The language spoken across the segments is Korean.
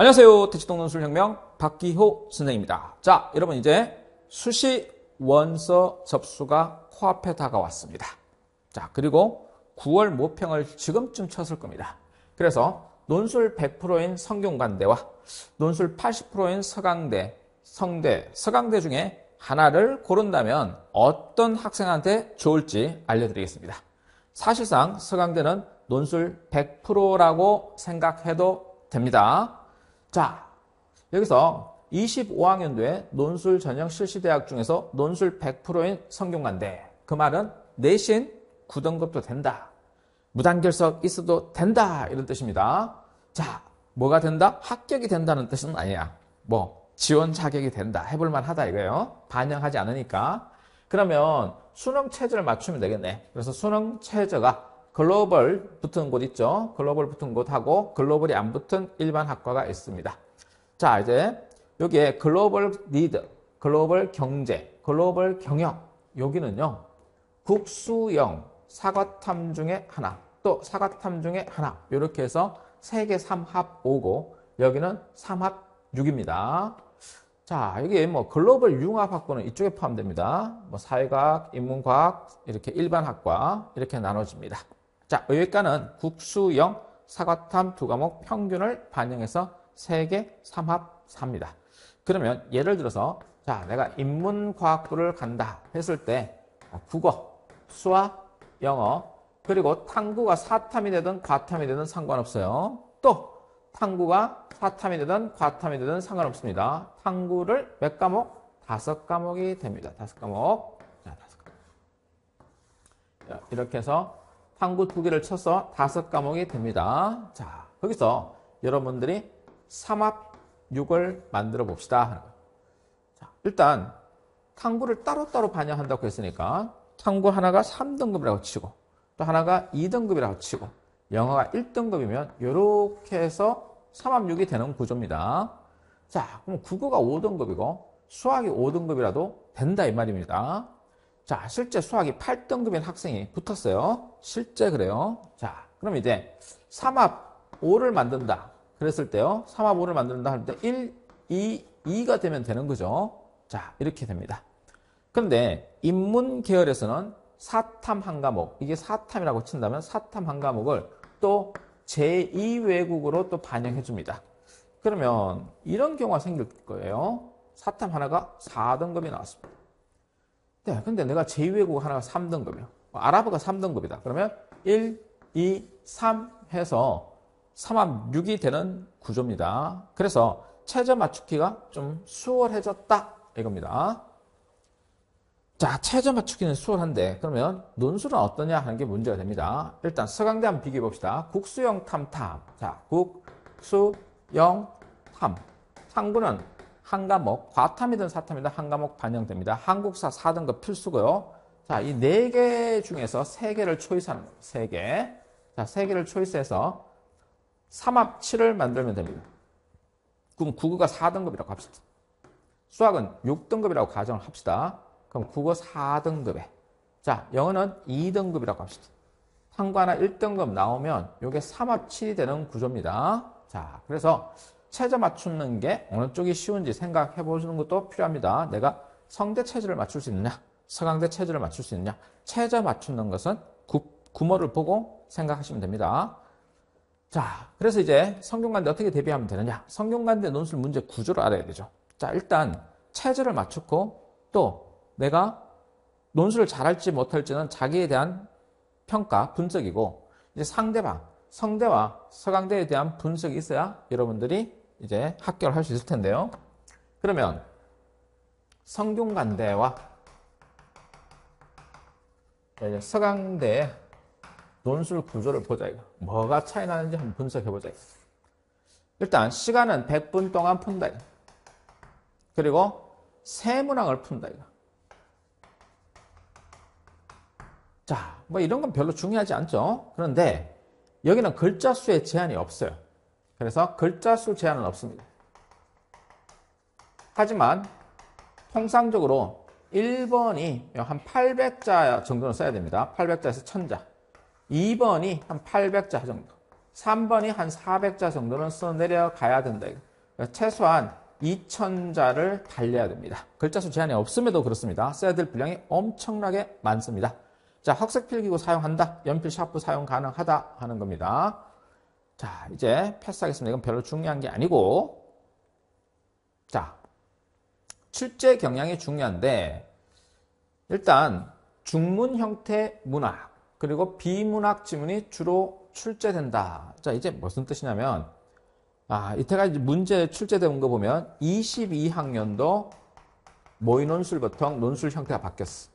안녕하세요. 대치동논술혁명 박기호 선생입니다. 자, 여러분 이제 수시 원서 접수가 코앞에 다가왔습니다. 자, 그리고 9월 모평을 지금쯤 쳤을 겁니다. 그래서 논술 100%인 성균관대와 논술 80%인 서강대, 성대, 서강대 중에 하나를 고른다면 어떤 학생한테 좋을지 알려드리겠습니다. 사실상 서강대는 논술 100%라고 생각해도 됩니다. 자, 여기서 25학년도에 논술 전형 실시대학 중에서 논술 100%인 성균관대. 그 말은 내신 9등급도 된다. 무단결석 있어도 된다. 이런 뜻입니다. 자, 뭐가 된다? 합격이 된다는 뜻은 아니야. 뭐, 지원 자격이 된다. 해볼만 하다 이거예요. 반영하지 않으니까. 그러면 수능 체제를 맞추면 되겠네. 그래서 수능 체제가 글로벌 붙은 곳 있죠. 글로벌 붙은 곳하고 글로벌이 안 붙은 일반 학과가 있습니다. 자, 이제 여기에 글로벌 리드 글로벌 경제, 글로벌 경영 여기는요. 국수형 사과탐 중에 하나, 또 사과탐 중에 하나 이렇게 해서 세계 3합 5고 여기는 3합 6입니다. 자, 여기 뭐 글로벌 융합학과는 이쪽에 포함됩니다. 뭐 사회과학, 인문과학, 이렇게 일반학과 이렇게 나눠집니다. 자, 의외과는 국수영, 사과탐 두 과목 평균을 반영해서 세 개 삼합 4입니다. 그러면 예를 들어서 자 내가 인문과학부를 간다 했을 때 어, 국어, 수학, 영어 그리고 탐구가 사탐이 되든 과탐이 되든 상관없어요. 또 탐구가 사탐이 되든 과탐이 되든 상관없습니다. 탐구를 몇 과목? 다섯 과목이 됩니다. 다섯 과목. 자, 다섯 과목. 자, 이렇게 해서 항구 두 개를 쳐서 다섯 과목이 됩니다. 자, 거기서 여러분들이 삼합 6을 만들어 봅시다. 자, 일단 탕구를 따로따로 반영한다고 했으니까 탕구 하나가 3등급이라고 치고 또 하나가 2등급이라고 치고 영어가 1등급이면 이렇게 해서 3합6이 되는 구조입니다. 자, 그럼 국어가 5등급이고 수학이 5등급이라도 된다 이 말입니다. 자, 실제 수학이 8등급인 학생이 붙었어요. 실제 그래요. 자, 그럼 이제 삼합 5를 만든다. 그랬을 때요. 삼합 5를 만든다 할 때 1, 2, 2가 되면 되는 거죠. 자, 이렇게 됩니다. 그런데 인문 계열에서는 사탐 한 과목, 이게 사탐이라고 친다면 사탐 한 과목을 또 제2외국으로 또 반영해 줍니다. 그러면 이런 경우가 생길 거예요. 사탐 하나가 4등급이 나왔습니다. 네, 근데 내가 제2외국 하나가 3등급이야. 아랍어가 3등급이다. 그러면 1, 2, 3 해서 3합 6이 되는 구조입니다. 그래서 체제 맞추기가 좀 수월해졌다 이겁니다. 자, 체제 맞추기는 수월한데 그러면 논술은 어떠냐 하는 게 문제가 됩니다. 일단 서강대 한번 비교해 봅시다. 국수형 탐탐. 자, 국수영 탐. 탐구는 한 과목, 과탐이든 사탐이든 한 과목 반영됩니다. 한국사 4등급 필수고요. 자, 이 네 개 중에서 세개를 초이스한니 3개. 자, 3개를 초이스해서 3합 7을 만들면 됩니다. 그럼 국어가 4등급이라고 합시다. 수학은 6등급이라고 가정을 합시다. 그럼 국어 4등급에. 자, 영어는 2등급이라고 합시다. 한과 하나 1등급 나오면 이게 3합 7이 되는 구조입니다. 자, 그래서 체제 맞추는 게 어느 쪽이 쉬운지 생각해 보시는 것도 필요합니다. 내가 성대 체제를 맞출 수 있느냐, 서강대 체제를 맞출 수 있느냐. 체제 맞추는 것은 구, 구모를 보고 생각하시면 됩니다. 자, 그래서 이제 성균관대 어떻게 대비하면 되느냐. 성균관대 논술 문제 구조를 알아야 되죠. 자, 일단 체제를 맞추고 또 내가 논술을 잘할지 못할지는 자기에 대한 평가, 분석이고 이제 상대방, 성대와 서강대에 대한 분석이 있어야 여러분들이 이제 합격을 할 수 있을 텐데요. 그러면 성균관대와 서강대 논술 구조를 보자. 이거. 뭐가 차이 나는지 한번 분석해 보자. 일단 시간은 100분 동안 푼다. 이거. 그리고 세문항을 푼다. 이거. 자, 뭐 이런 건 별로 중요하지 않죠. 그런데 여기는 글자 수의 제한이 없어요. 그래서 글자 수 제한은 없습니다. 하지만 통상적으로 1번이 한 800자 정도는 써야 됩니다. 800자에서 1000자. 2번이 한 800자 정도. 3번이 한 400자 정도는 써 내려가야 된다. 최소한 2000자를 달려야 됩니다. 글자 수 제한이 없음에도 그렇습니다. 써야 될 분량이 엄청나게 많습니다. 자, 학색필기구 사용한다. 연필 샤프 사용 가능하다 하는 겁니다. 자, 이제 패스하겠습니다. 이건 별로 중요한 게 아니고. 자, 출제 경향이 중요한데, 일단, 중문 형태 문학, 그리고 비문학 지문이 주로 출제된다. 자, 이제 무슨 뜻이냐면, 아, 이때까지 문제 출제된 거 보면, 22학년도 모의 논술 보통 논술 형태가 바뀌었어.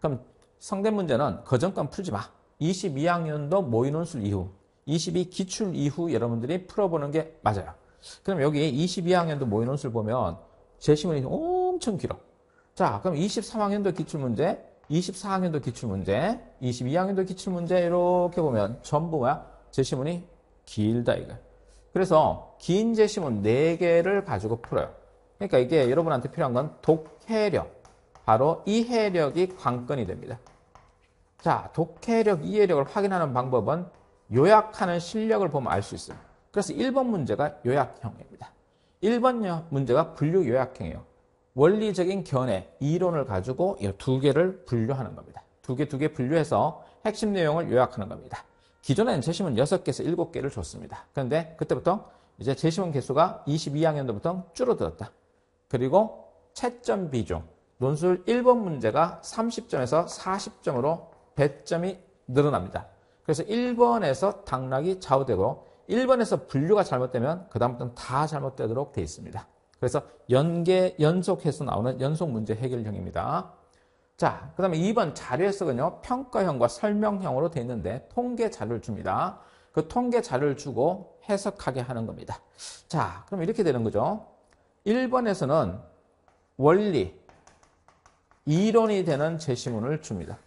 그럼 성대 문제는 거전권 풀지 마. 22학년도 모의 논술 이후 22 기출 이후 여러분들이 풀어보는 게 맞아요. 그럼 여기 22학년도 모의논술 보면 제시문이 엄청 길어. 자, 그럼 23학년도 기출문제, 24학년도 기출문제, 22학년도 기출문제 이렇게 보면 전부 뭐야 제시문이 길다 이거. 그래서 긴 제시문 4개를 가지고 풀어요. 그러니까 이게 여러분한테 필요한 건 독해력. 바로 이해력이 관건이 됩니다. 자, 독해력, 이해력을 확인하는 방법은 요약하는 실력을 보면 알 수 있어요. 그래서 1번 문제가 요약형입니다. 1번 문제가 분류 요약형이에요. 원리적인 견해, 이론을 가지고 이 두 개를 분류하는 겁니다. 두 개, 두 개 분류해서 핵심 내용을 요약하는 겁니다. 기존에는 제시문 6개에서 7개를 줬습니다. 그런데 그때부터 이제 제시문 개수가 22학년도부터 줄어들었다. 그리고 채점 비중, 논술 1번 문제가 30점에서 40점으로 배점이 늘어납니다. 그래서 1번에서 당락이 좌우되고 1번에서 분류가 잘못되면 그 다음부터는 다 잘못되도록 되어 있습니다. 그래서 연계 연속해서 나오는 연속 문제 해결형입니다. 자, 그 다음에 2번 자료 해석은요. 평가형과 설명형으로 되어 있는데 통계 자료를 줍니다. 그 통계 자료를 주고 해석하게 하는 겁니다. 자, 그럼 이렇게 되는 거죠. 1번에서는 원리, 이론이 되는 제시문을 줍니다.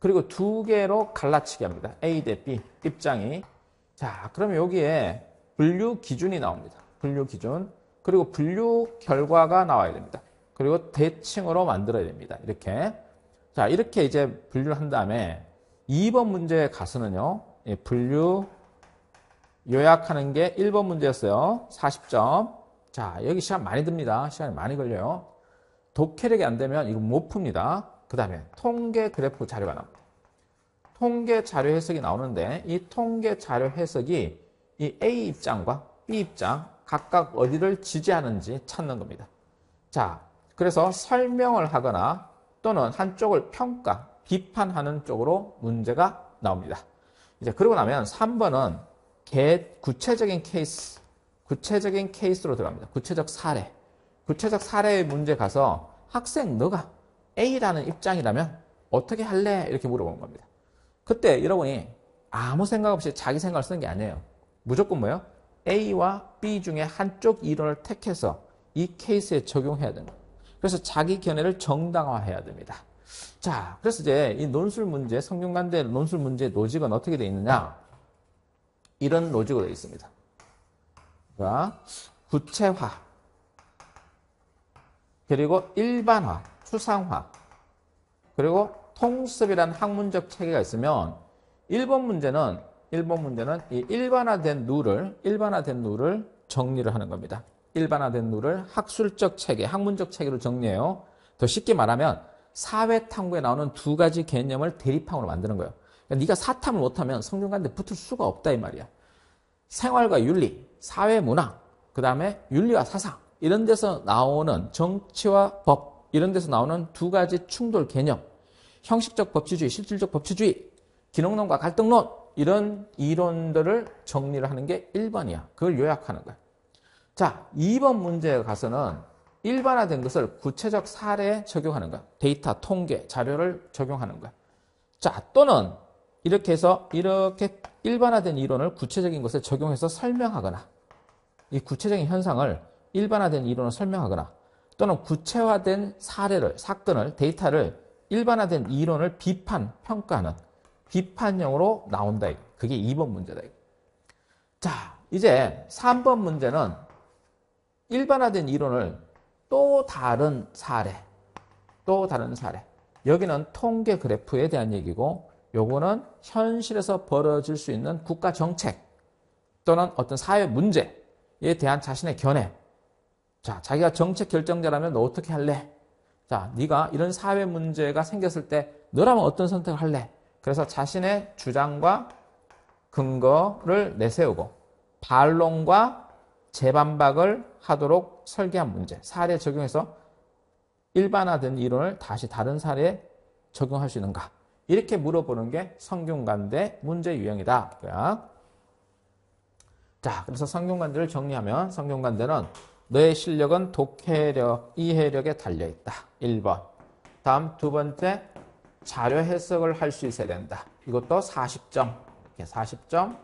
그리고 두 개로 갈라치기 합니다. A 대 B 입장이. 자, 그러면 여기에 분류 기준이 나옵니다. 분류 기준. 그리고 분류 결과가 나와야 됩니다. 그리고 대칭으로 만들어야 됩니다. 이렇게. 자, 이렇게 이제 분류를 한 다음에 2번 문제에 가서는요. 예, 분류 요약하는 게 1번 문제였어요. 40점. 자, 여기 시간 많이 듭니다. 시간이 많이 걸려요. 독해력이 안 되면 이거 못 풉니다. 그 다음에 통계 그래프 자료가 나옵니다. 통계 자료 해석이 나오는데 이 통계 자료 해석이 이 A 입장과 B 입장 각각 어디를 지지하는지 찾는 겁니다. 자, 그래서 설명을 하거나 또는 한쪽을 평가, 비판하는 쪽으로 문제가 나옵니다. 이제 그러고 나면 3번은 개, 구체적인 케이스, 구체적인 케이스로 들어갑니다. 구체적 사례. 구체적 사례의 문제 가서 학생 너가 A라는 입장이라면 어떻게 할래? 이렇게 물어본 겁니다. 그때 여러분이 아무 생각 없이 자기 생각을 쓰는 게 아니에요. 무조건 뭐예요? A와 B 중에 한쪽 이론을 택해서 이 케이스에 적용해야 됩니다 그래서 자기 견해를 정당화해야 됩니다. 자, 그래서 이제 이 논술 문제, 성균관대 논술 문제의 로직은 어떻게 되어 있느냐? 이런 로직으로 되어 있습니다. 구체화, 그리고 일반화, 추상화, 그리고 통습이라는 학문적 체계가 있으면 1번 문제는 1번 문제는 이 일반화된 룰을 일반화된 룰을 정리를 하는 겁니다. 일반화된 룰을 학술적 체계, 학문적 체계로 정리해요. 더 쉽게 말하면 사회 탐구에 나오는 두 가지 개념을 대립항으로 만드는 거예요. 그러니까 네가 사탐을 못하면 성균관대 붙을 수가 없다 이 말이야. 생활과 윤리, 사회 문화, 그 다음에 윤리와 사상 이런 데서 나오는 정치와 법 이런 데서 나오는 두 가지 충돌 개념, 형식적 법치주의, 실질적 법치주의, 기능론과 갈등론 이런 이론들을 정리를 하는 게 1번이야. 그걸 요약하는 거야. 자, 2번 문제에 가서는 일반화된 것을 구체적 사례에 적용하는 거야. 데이터, 통계, 자료를 적용하는 거야. 자, 또는 이렇게 해서 이렇게 일반화된 이론을 구체적인 것에 적용해서 설명하거나 이 구체적인 현상을 일반화된 이론을 설명하거나 또는 구체화된 사례를, 사건을, 데이터를 일반화된 이론을 비판, 평가하는 비판형으로 나온다. 그게 2번 문제다. 자, 이제 3번 문제는 일반화된 이론을 또 다른 사례, 또 다른 사례. 여기는 통계 그래프에 대한 얘기고 요거는 현실에서 벌어질 수 있는 국가 정책 또는 어떤 사회 문제에 대한 자신의 견해 자, 자기가 정책 결정자라면 너 어떻게 할래? 자, 네가 이런 사회 문제가 생겼을 때 너라면 어떤 선택을 할래? 그래서 자신의 주장과 근거를 내세우고 반론과 재반박을 하도록 설계한 문제. 사례 적용해서 일반화된 이론을 다시 다른 사례에 적용할 수 있는가? 이렇게 물어보는 게 성균관대 문제 유형이다. 자, 그래서 성균관대를 정리하면 성균관대는 뇌 실력은 독해력, 이해력에 달려있다. 1번. 다음 두 번째, 자료 해석을 할 수 있어야 된다. 이것도 40점. 이렇게 40점,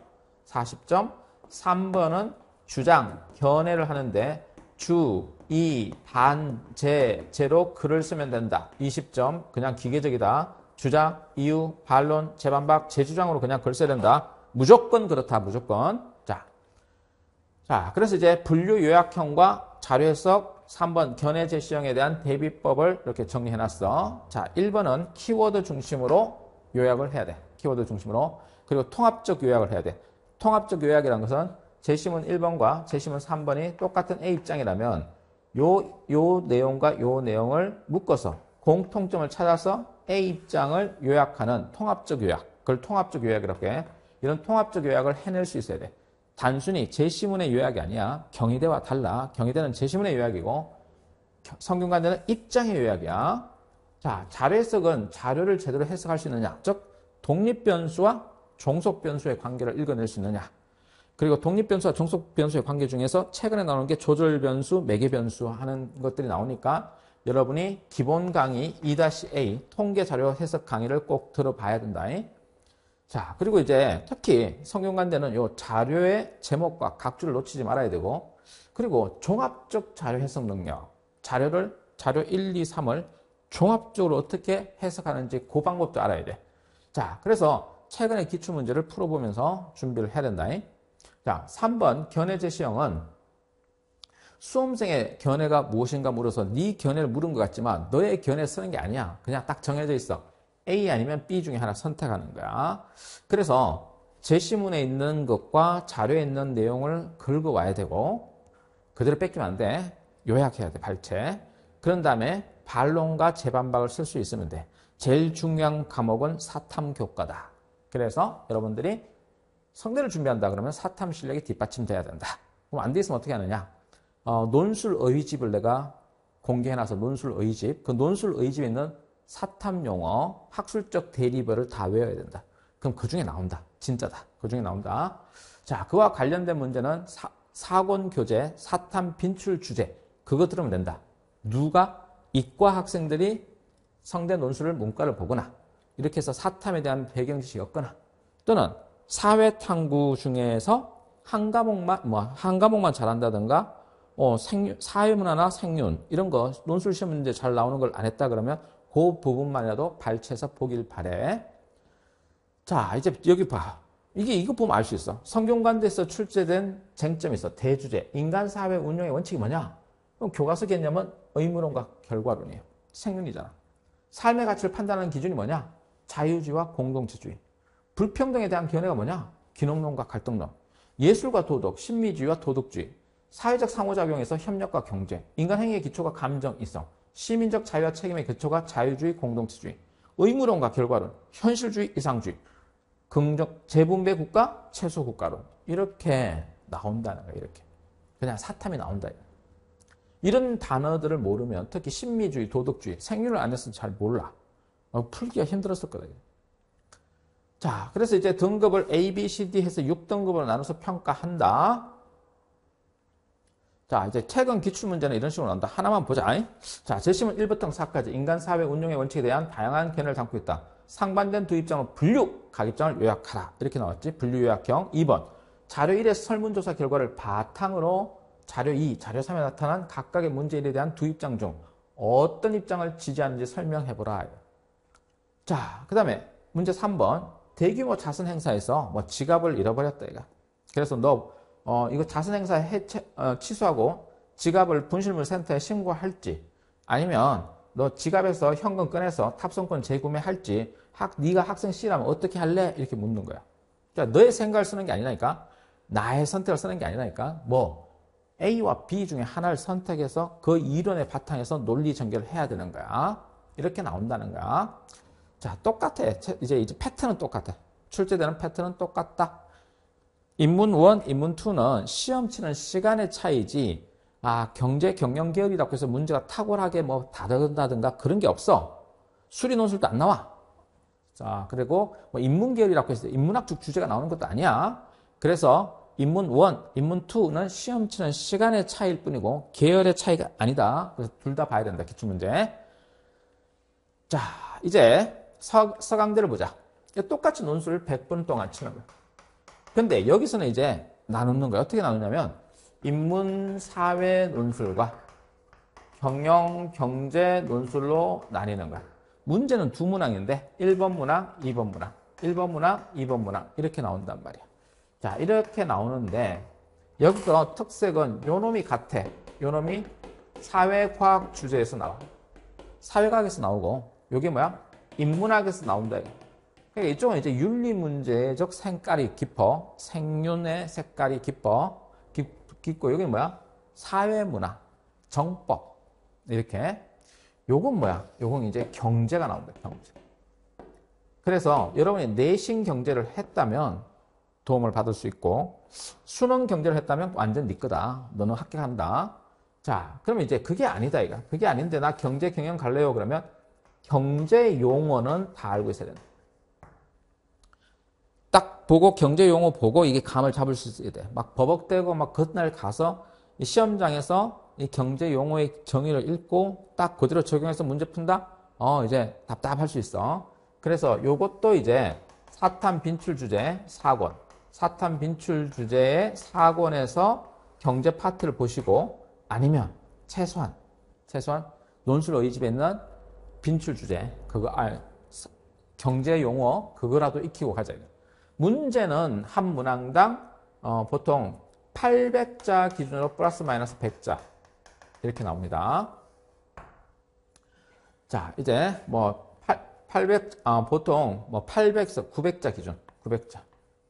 40점. 3번은 주장, 견해를 하는데 주, 이, 반, 제, 제로 글을 쓰면 된다. 20점. 그냥 기계적이다. 주장, 이유, 반론, 재반박, 재주장으로 그냥 글 써야 된다. 무조건 그렇다. 무조건. 자, 그래서 이제 분류 요약형과 자료 해석 3번 견해 제시형에 대한 대비법을 이렇게 정리해놨어. 자, 1번은 키워드 중심으로 요약을 해야 돼. 키워드 중심으로. 그리고 통합적 요약을 해야 돼. 통합적 요약이라는 것은 제시문 1번과 제시문 3번이 똑같은 A 입장이라면 요, 요 내용과 요 내용을 묶어서 공통점을 찾아서 A 입장을 요약하는 통합적 요약. 그걸 통합적 요약이라고 해. 이런 통합적 요약을 해낼 수 있어야 돼. 단순히 제시문의 요약이 아니야. 경희대와 달라. 경희대는 제시문의 요약이고 성균관대는 입장의 요약이야. 자, 자료 해석은 자료를 제대로 해석할 수 있느냐. 즉 독립변수와 종속변수의 관계를 읽어낼 수 있느냐. 그리고 독립변수와 종속변수의 관계 중에서 최근에 나오는 게 조절변수, 매개변수 하는 것들이 나오니까 여러분이 기본 강의 2-A 통계자료 해석 강의를 꼭 들어봐야 된다. 자, 그리고 이제 특히 성균관대는 요 자료의 제목과 각주를 놓치지 말아야 되고, 그리고 종합적 자료 해석 능력, 자료를, 자료 1, 2, 3을 종합적으로 어떻게 해석하는지 그 방법도 알아야 돼. 자, 그래서 최근에 기출문제를 풀어보면서 준비를 해야 된다. 자, 3번 견해 제시형은 수험생의 견해가 무엇인가 물어서 네 견해를 물은 것 같지만 너의 견해 쓰는 게 아니야. 그냥 딱 정해져 있어. A 아니면 B 중에 하나 선택하는 거야. 그래서 제시문에 있는 것과 자료에 있는 내용을 긁어와야 되고 그대로 뺏기면 안 돼. 요약해야 돼, 발췌. 그런 다음에 반론과 재반박을 쓸 수 있으면 돼. 제일 중요한 과목은 사탐교과다. 그래서 여러분들이 성대를 준비한다 그러면 사탐 실력이 뒷받침돼야 된다. 그럼 안 돼 있으면 어떻게 하느냐? 어, 논술 의집을 내가 공개해놔서 논술 의집, 그 논술 의집에 있는 사탐 용어, 학술적 대리버을다 외워야 된다. 그럼 그 중에 나온다. 진짜다. 그 중에 나온다. 자, 그와 관련된 문제는 사, 사권 교재, 사탐 빈출 주제. 그거 들으면 된다. 누가? 이과 학생들이 성대 논술을 문과를 보거나 이렇게 해서 사탐에 대한 배경 지식이 없거나 또는 사회 탐구 중에서 한 과목만 뭐 한 과목만 잘한다든가 어, 생유, 사회문화나 생윤 이런 거 논술 시험 문제 잘 나오는 걸 안 했다 그러면 그 부분만이라도 발췌해서 보길 바래. 자, 이제 여기 봐. 이게 이거 보면 알 수 있어. 성경관대에서 출제된 쟁점이 있어. 대주제. 인간 사회 운영의 원칙이 뭐냐? 그럼 교과서 개념은 의무론과 결과론이에요. 생명이잖아 삶의 가치를 판단하는 기준이 뭐냐? 자유주의와 공동체주의. 불평등에 대한 견해가 뭐냐? 기능론과 갈등론. 예술과 도덕, 심미주의와 도덕주의. 사회적 상호작용에서 협력과 경쟁. 인간 행위의 기초가 감정, 이성. 시민적 자유와 책임의 기초가 자유주의, 공동체주의, 의무론과 결과론, 현실주의, 이상주의, 긍정, 재분배 국가, 최소 국가론. 이렇게 나온다는 거예요. 이렇게. 그냥 사탐이 나온다. 이런 단어들을 모르면 특히 신미주의, 도덕주의, 생률을 안 했으면 잘 몰라. 어, 풀기가 힘들었을 거예 자, 그래서 이제 등급을 A, B, C, D 해서 6등급으로 나눠서 평가한다. 자 이제 최근 기출문제는 이런 식으로 나온다 하나만 보자 아이? 자 제시문 1부터 4까지 인간사회 운용의 원칙에 대한 다양한 견해를 담고 있다 상반된 두 입장은 분류 가입장을 요약하라 이렇게 나왔지 분류 요약형 2번 자료 1의 설문조사 결과를 바탕으로 자료 2, 자료 3에 나타난 각각의 문제 1에 대한 두 입장 중 어떤 입장을 지지하는지 설명해보라 자그 다음에 문제 3번 대규모 자선 행사에서 뭐 지갑을 잃어버렸다 이거. 그래서 너 어, 이거 자선행사 해체, 어, 취소하고 지갑을 분실물 센터에 신고할지 아니면 너 지갑에서 현금 꺼내서 탑승권 재구매할지 학, 네가 학생 C라면 어떻게 할래? 이렇게 묻는 거야. 그러니까 너의 생각을 쓰는 게 아니라니까 나의 선택을 쓰는 게 아니라니까 뭐 A와 B 중에 하나를 선택해서 그 이론의 바탕에서 논리 전개를 해야 되는 거야. 이렇게 나온다는 거야. 자, 똑같아. 이제, 이제 패턴은 똑같아. 출제되는 패턴은 똑같다. 인문 1, 인문 2는 시험 치는 시간의 차이지 아 경제 경영 계열이라고 해서 문제가 탁월하게 뭐 다른다든가 그런 게 없어. 수리 논술도 안 나와. 자 그리고 뭐 인문 계열이라고 해서 인문학 쪽 주제가 나오는 것도 아니야. 그래서 인문 1, 인문 2는 시험 치는 시간의 차이일 뿐이고 계열의 차이가 아니다. 그래서 둘 다 봐야 된다. 기출문제. 자 이제 서, 서강대를 보자. 똑같이 논술을 100분 동안 치는 거야. 근데 여기서는 이제 나누는 거예요. 어떻게 나누냐면 인문사회 논술과 경영, 경제 논술로 나뉘는 거야. 문제는 두 문항인데 1번 문항, 2번 문항, 1번 문항, 2번 문항 이렇게 나온단 말이야. 자 이렇게 나오는데 여기서 특색은 요놈이 같아. 요놈이 사회과학 주제에서 나와. 사회과학에서 나오고 요게 뭐야? 인문학에서 나온다. 이거. 이쪽은 그러니까 이제 윤리 문제적 색깔이 깊어. 생윤의 색깔이 깊어. 깊, 깊고, 여기 뭐야? 사회문화, 정법. 이렇게. 요건 뭐야? 요건 이제 경제가 나온다, 경제. 그래서 여러분이 내신 경제를 했다면 도움을 받을 수 있고, 수능 경제를 했다면 완전 네 거다. 너는 합격한다. 자, 그러면 이제 그게 아니다, 이거. 그게 아닌데 나 경제 경영 갈래요? 그러면 경제 용어는 다 알고 있어야 된다. 보고 경제 용어 보고 이게 감을 잡을 수 있어야 돼. 막 버벅대고 막 그날 가서 시험장에서 이 경제 용어의 정의를 읽고 딱 그대로 적용해서 문제 푼다? 어, 이제 답답할 수 있어. 그래서 요것도 이제 사탐 빈출 주제 4권. 사탐 빈출 주제의 4권에서 경제 파트를 보시고 아니면 최소한, 최소한 논술 어이집에 있는 빈출 주제, 그거 알, 경제 용어, 그거라도 익히고 가자. 문제는 한 문항당 어, 보통 800자 기준으로 플러스 마이너스 100자 이렇게 나옵니다. 자 이제 뭐 800, 어, 아, 보통 뭐8 0 0 900자 기준 900자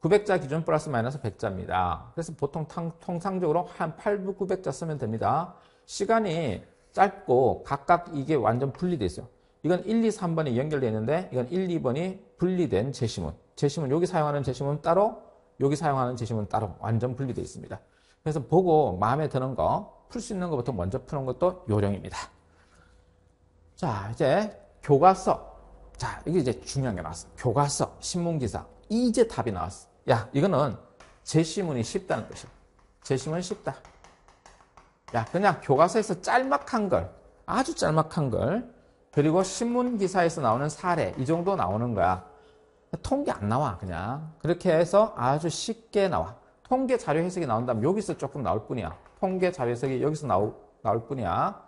900자 기준 플러스 마이너스 100자입니다. 그래서 보통 탕, 통상적으로 한8 900자 쓰면 됩니다. 시간이 짧고 각각 이게 완전 분리돼 있어요. 이건 1, 2, 3번이 연결되어 있는데 이건 1, 2번이 분리된 제시문 제시문 여기 사용하는 제시문 따로 여기 사용하는 제시문 따로 완전 분리되어 있습니다. 그래서 보고 마음에 드는 거 풀 수 있는 것부터 먼저 푸는 것도 요령입니다. 자 이제 교과서 자 이게 이제 중요한 게 나왔어. 교과서 신문기사 이제 답이 나왔어. 야 이거는 제시문이 쉽다는 뜻이야 제시문 이 쉽다. 야 그냥 교과서에서 짤막한 걸 아주 짤막한 걸 그리고 신문기사에서 나오는 사례 이 정도 나오는 거야. 통계 안 나와 그냥 그렇게 해서 아주 쉽게 나와 통계 자료 해석이 나온다면 여기서 조금 나올 뿐이야 통계 자료 해석이 여기서 나오, 나올 뿐이야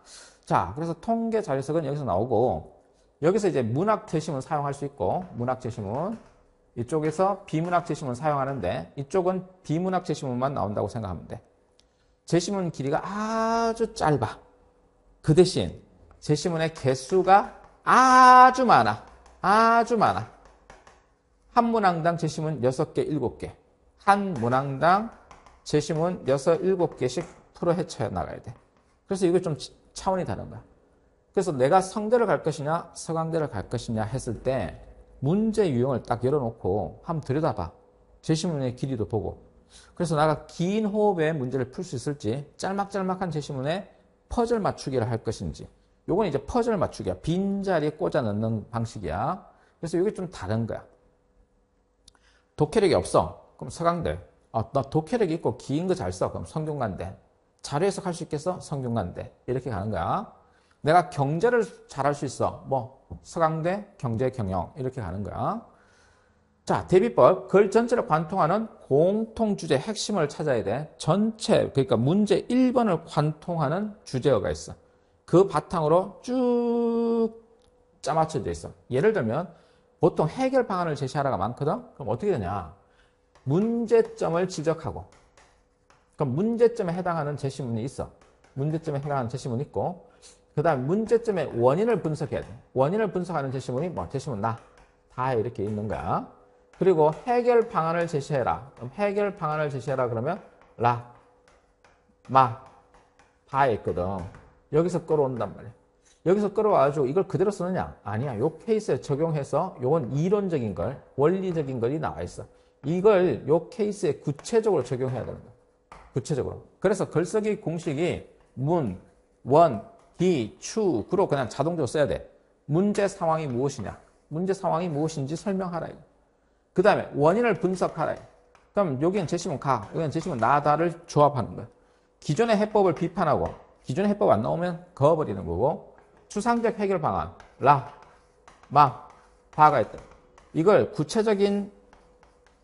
자 그래서 통계 자료 해석은 여기서 나오고 여기서 이제 문학 제시문 사용할 수 있고 문학 제시문 이쪽에서 비문학 제시문 사용하는데 이쪽은 비문학 제시문만 나온다고 생각하면 돼 제시문 길이가 아주 짧아 그 대신 제시문의 개수가 아주 많아 아주 많아 한 문항당 제시문 6개, 7개. 한 문항당 제시문 6, 7개씩 풀어 헤쳐 나가야 돼. 그래서 이게 좀 차원이 다른 거야. 그래서 내가 성대를 갈 것이냐, 서강대를 갈 것이냐 했을 때 문제 유형을 딱 열어놓고 한번 들여다봐. 제시문의 길이도 보고. 그래서 내가 긴 호흡의 문제를 풀 수 있을지, 짤막짤막한 제시문에 퍼즐 맞추기를 할 것인지. 요건 이제 퍼즐 맞추기야. 빈자리에 꽂아 넣는 방식이야. 그래서 이게 좀 다른 거야. 독해력이 없어. 그럼 서강대. 아, 나 독해력 이 있고 긴 거 잘 써. 그럼 성균관대. 잘 해석할 수 있겠어? 성균관대. 이렇게 가는 거야. 내가 경제를 잘할 수 있어. 뭐 서강대 경제 경영 이렇게 가는 거야. 자, 대비법. 그걸 전체를 관통하는 공통 주제 핵심을 찾아야 돼. 전체 그러니까 문제 1번을 관통하는 주제어가 있어. 그 바탕으로 쭉 짜맞춰져 있어. 예를 들면 보통 해결 방안을 제시하라가 많거든? 그럼 어떻게 되냐? 문제점을 지적하고 그럼 문제점에 해당하는 제시문이 있어. 문제점에 해당하는 제시문이 있고 그 다음 문제점의 원인을 분석해야 돼. 원인을 분석하는 제시문이 뭐 제시문 나. 다 이렇게 있는 거야. 그리고 해결 방안을 제시해라. 그럼 해결 방안을 제시해라 그러면 라, 마, 바에 있거든. 여기서 끌어온단 말이야. 여기서 끌어와가지고 이걸 그대로 쓰느냐? 아니야. 요 케이스에 적용해서 요건 이론적인 걸, 원리적인 걸이 나와 있어. 이걸 요 케이스에 구체적으로 적용해야 됩니다. 구체적으로. 그래서 글쓰기 공식이 문, 원, 기, 추, 그로 그냥 자동적으로 써야 돼. 문제 상황이 무엇이냐? 문제 상황이 무엇인지 설명하라. 그 다음에 원인을 분석하라. 그럼 여기는 제시문 가, 여기는 제시문 나다를 조합하는 거야. 기존의 해법을 비판하고 기존의 해법 안 나오면 그어버리는 거고 추상적 해결 방안 라, 마, 바가 있다. 이걸 구체적인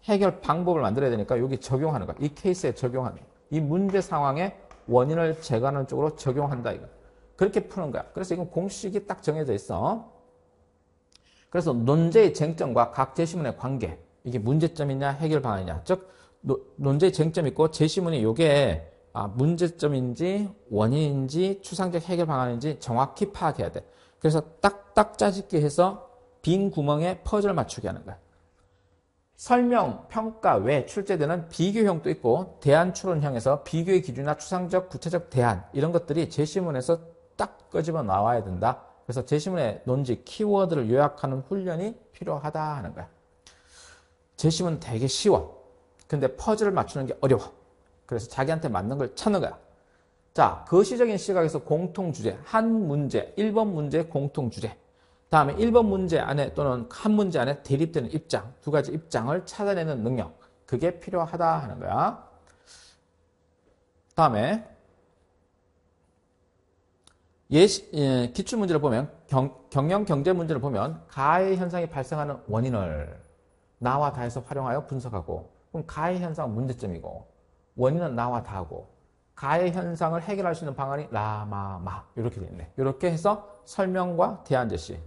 해결 방법을 만들어야 되니까 여기 적용하는 거야. 이 케이스에 적용하는 거야. 이 문제 상황에 원인을 제거하는 쪽으로 적용한다 이거. 그렇게 푸는 거야. 그래서 이건 공식이 딱 정해져 있어. 그래서 논제의 쟁점과 각 제시문의 관계 이게 문제점이냐 해결 방안이냐 즉 논제의 쟁점 이 있고 제시문이 요게 아, 문제점인지 원인인지 추상적 해결 방안인지 정확히 파악해야 돼. 그래서 딱딱 짜집기 해서 빈 구멍에 퍼즐 맞추게 하는 거야. 설명, 평가 외 출제되는 비교형도 있고 대안 추론형에서 비교의 기준이나 추상적, 구체적 대안 이런 것들이 제시문에서 딱꺼집어 나와야 된다. 그래서 제시문의 논지, 키워드를 요약하는 훈련이 필요하다 하는 거야. 제시문 되게 쉬워. 근데 퍼즐을 맞추는 게 어려워. 그래서 자기한테 맞는 걸 찾는 거야. 자, 거시적인 시각에서 공통 주제, 한 문제, 1번 문제 공통 주제. 다음에 1번 문제 안에 또는 한 문제 안에 대립되는 입장, 두 가지 입장을 찾아내는 능력. 그게 필요하다 하는 거야. 다음에 예시, 예, 기출문제를 보면 경, 경영 경제 문제를 보면 가해 현상이 발생하는 원인을 나와 다해서 활용하여 분석하고 그럼 가해 현상 문제점이고 원인은 나와 다고 가해 현상을 해결할 수 있는 방안이 라마마 이렇게 돼 있네. 이렇게 해서 설명과 대안 제시.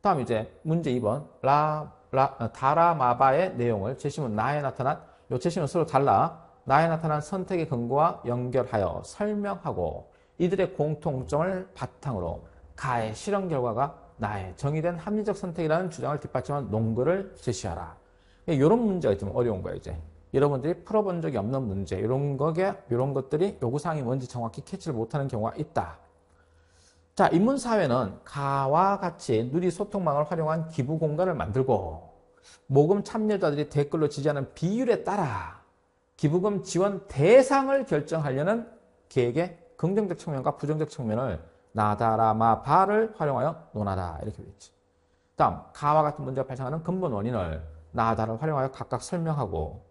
다음 이제 문제 2번 라, 라 어, 다라마바의 내용을 제시문 나에 나타난 요 제시문 서로 달라 나에 나타난 선택의 근거와 연결하여 설명하고 이들의 공통점을 바탕으로 가해 실험 결과가 나의 정의된 합리적 선택이라는 주장을 뒷받침한 논거를 제시하라. 이런 문제가 있으면 어려운 거예요 이제. 여러분들이 풀어본 적이 없는 문제 이런 거게 이런 것들이 요구사항이 뭔지 정확히 캐치를 못하는 경우가 있다. 자 인문사회는 가와 같이 누리 소통망을 활용한 기부 공간을 만들고 모금 참여자들이 댓글로 지지하는 비율에 따라 기부금 지원 대상을 결정하려는 계획의 긍정적 측면과 부정적 측면을 나다라마 바를 활용하여 논하다 이렇게 되있죠 다음 가와 같은 문제가 발생하는 근본 원인을 나다를 활용하여 각각 설명하고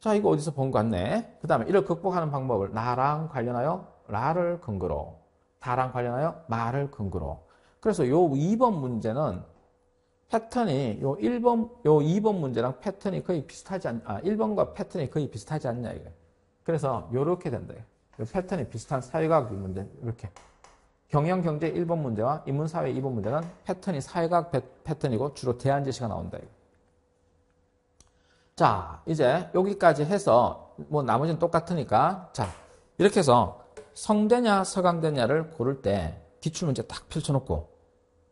자, 이거 어디서 본 것 같네. 그 다음에 이를 극복하는 방법을 나랑 관련하여 라를 근거로, 다랑 관련하여 말을 근거로. 그래서 요 2번 문제는 패턴이 요 1번, 요 2번 문제랑 패턴이 거의 비슷하지 않, 아, 1번과 패턴이 거의 비슷하지 않냐, 이게. 그래서 요렇게 된대요 패턴이 비슷한 사회과학 문제, 이렇게. 경영 경제 1번 문제와 인문사회 2번 문제는 패턴이 사회과학 패턴이고 주로 대안제시가 나온다. 이거. 자 이제 여기까지 해서 뭐 나머지는 똑같으니까 자 이렇게 해서 성대냐 서강대냐를 고를 때 기출문제 딱 펼쳐놓고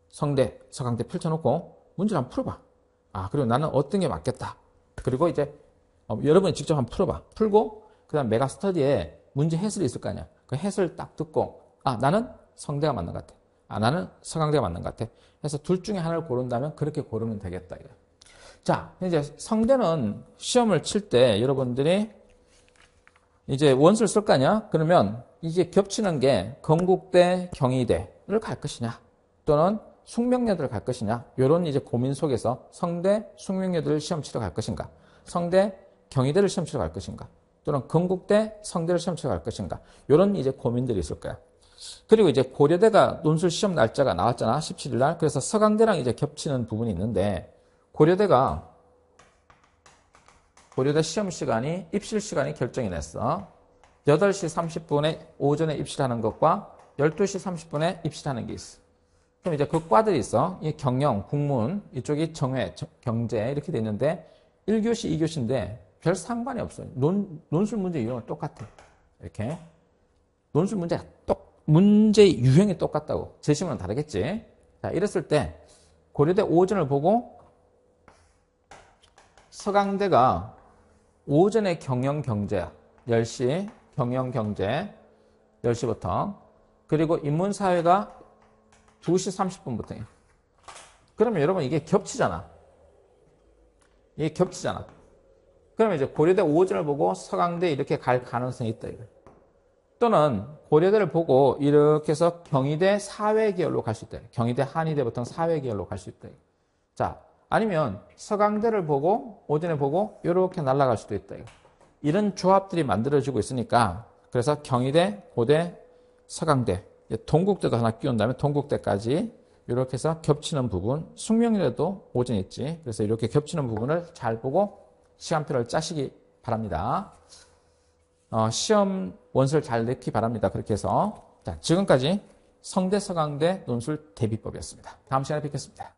성대 서강대 펼쳐놓고 문제를 한번 풀어봐 아 그리고 나는 어떤 게 맞겠다 그리고 이제 어, 여러분이 직접 한번 풀어봐 풀고 그 다음 메가스터디에 문제 해설이 있을 거 아니야 그 해설 딱 듣고 아 나는 성대가 맞는 것 같아 아 나는 서강대가 맞는 것 같아 해서둘 중에 하나를 고른다면 그렇게 고르면 되겠다 이거. 자, 이제 성대는 시험을 칠 때 여러분들이 이제 원수를 쓸 거냐? 그러면 이제 겹치는 게 건국대, 경희대를 갈 것이냐? 또는 숙명여대를 갈 것이냐? 이런 이제 고민 속에서 성대, 숙명여대를 시험 치러 갈 것인가? 성대, 경희대를 시험 치러 갈 것인가? 또는 건국대, 성대를 시험 치러 갈 것인가? 이런 이제 고민들이 있을 거야. 그리고 이제 고려대가 논술 시험 날짜가 나왔잖아. 17일 날. 그래서 서강대랑 이제 겹치는 부분이 있는데 고려대가 고려대 시험 시간이 입실 시간이 결정이 났어. 8시 30분에 오전에 입실하는 것과 12시 30분에 입실하는 게 있어. 그럼 이제 그 과들이 있어. 이 경영, 국문, 이쪽이 정회, 경제 이렇게 돼 있는데 1교시, 2교시인데 별 상관이 없어요. 논, 논술 문제 유형은 똑같아. 이렇게. 논술 문제가 똑, 문제 유형이 똑같다고. 제시문은 다르겠지. 자, 이랬을 때 고려대 오전을 보고 서강대가 오전에 경영경제 학 10시 경영경제 10시부터 그리고 인문사회가 2시 3 0분부터 그러면 여러분 이게 겹치잖아. 이게 겹치잖아. 그러면 이제 고려대 오전을 보고 서강대 이렇게 갈 가능성이 있다. 이거. 또는 고려대를 보고 이렇게 해서 경희대 사회계열로 갈 수 있다. 경희대 한의대 부터 사회계열로 갈 수 있다. 자, 아니면 서강대를 보고 오전에 보고 이렇게 날아갈 수도 있다. 이런 조합들이 만들어지고 있으니까 그래서 경희대, 고대, 서강대, 동국대도 하나 끼운 다음에 동국대까지 이렇게 해서 겹치는 부분, 숙명이라도 오전 있지. 그래서 이렇게 겹치는 부분을 잘 보고 시간표를 짜시기 바랍니다. 어, 시험 원서를 잘 냈기 바랍니다. 그렇게 해서 자, 지금까지 성대 서강대 논술 대비법이었습니다. 다음 시간에 뵙겠습니다.